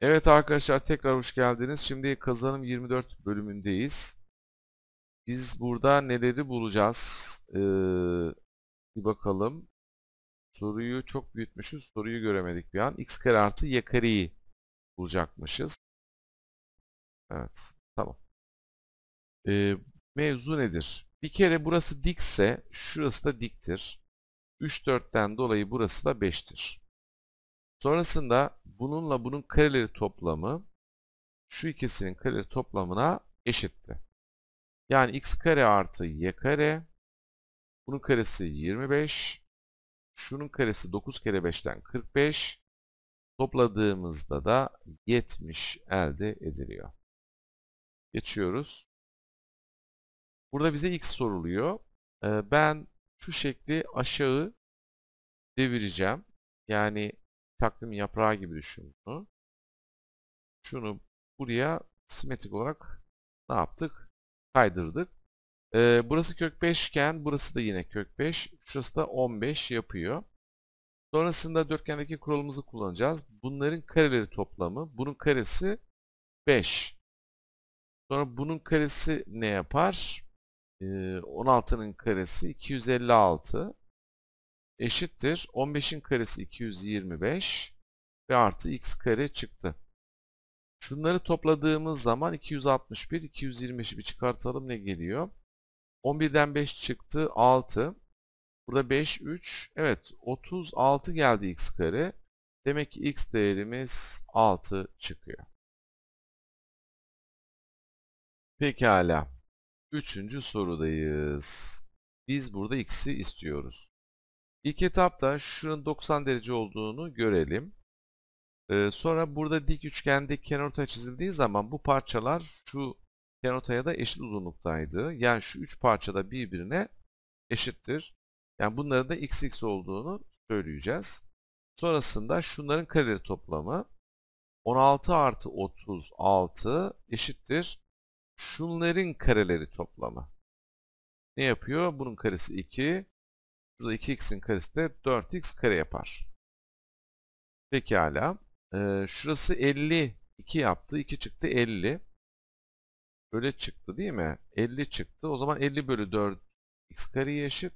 Evet arkadaşlar tekrar hoş geldiniz. Şimdi kazanım 24 bölümündeyiz. Biz burada neleri bulacağız? Ee, bir bakalım. Soruyu çok büyütmüşüz. Soruyu göremedik bir an. X kare artı Y kareyi bulacakmışız. Evet. Tamam. Ee, mevzu nedir? Bir kere burası dikse şurası da diktir. 3 4'ten dolayı burası da 5'tir. Sonrasında bununla bunun kareleri toplamı şu ikisinin kareleri toplamına eşitti. Yani x kare artı y kare bunun karesi 25 şunun karesi 9 kere 5'ten 45 topladığımızda da 70 elde ediliyor. Geçiyoruz. Burada bize x soruluyor. Ee, ben şu şekli aşağı devireceğim. Yani takvim yaprağı gibi düşün bunu. Şunu buraya simetrik olarak ne yaptık? Kaydırdık. Ee, burası kök 5 iken burası da yine kök 5. Şurası da 15 yapıyor. Sonrasında dörtgendeki kuralımızı kullanacağız. Bunların kareleri toplamı. Bunun karesi 5. Sonra bunun karesi ne yapar? Ee, 16'nın karesi 256 eşittir. 15'in karesi 225 ve artı x kare çıktı. Şunları topladığımız zaman 261, 225'i bir çıkartalım ne geliyor? 11'den 5 çıktı 6. Burada 5, 3. Evet 36 geldi x kare. Demek ki x değerimiz 6 çıkıyor. Pekala. Üçüncü sorudayız. Biz burada x'i istiyoruz. İlk etapta şunun 90 derece olduğunu görelim. Ee, sonra burada dik üçgende kenarta çizildiği zaman bu parçalar şu kenartaya da eşit uzunluktaydı. Yani şu üç parça da birbirine eşittir. Yani bunların da xx olduğunu söyleyeceğiz. Sonrasında şunların kareleri toplamı 16 artı 36 eşittir. Şunların kareleri toplamı. Ne yapıyor? Bunun karesi 2, Şurada 2x'in karesi de 4x kare yapar. Pekala. Ee, şurası 52 yaptı. 2 çıktı 50. Böyle çıktı değil mi? 50 çıktı. O zaman 50 bölü 4 x kareye eşit.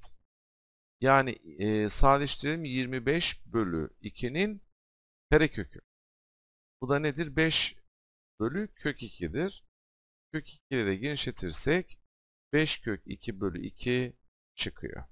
Yani e, sadeleştirelim 25 bölü 2'nin kökü. Bu da nedir? 5 bölü kök 2'dir. Kök 2'leri genişletirsek 5 kök 2 bölü 2 çıkıyor.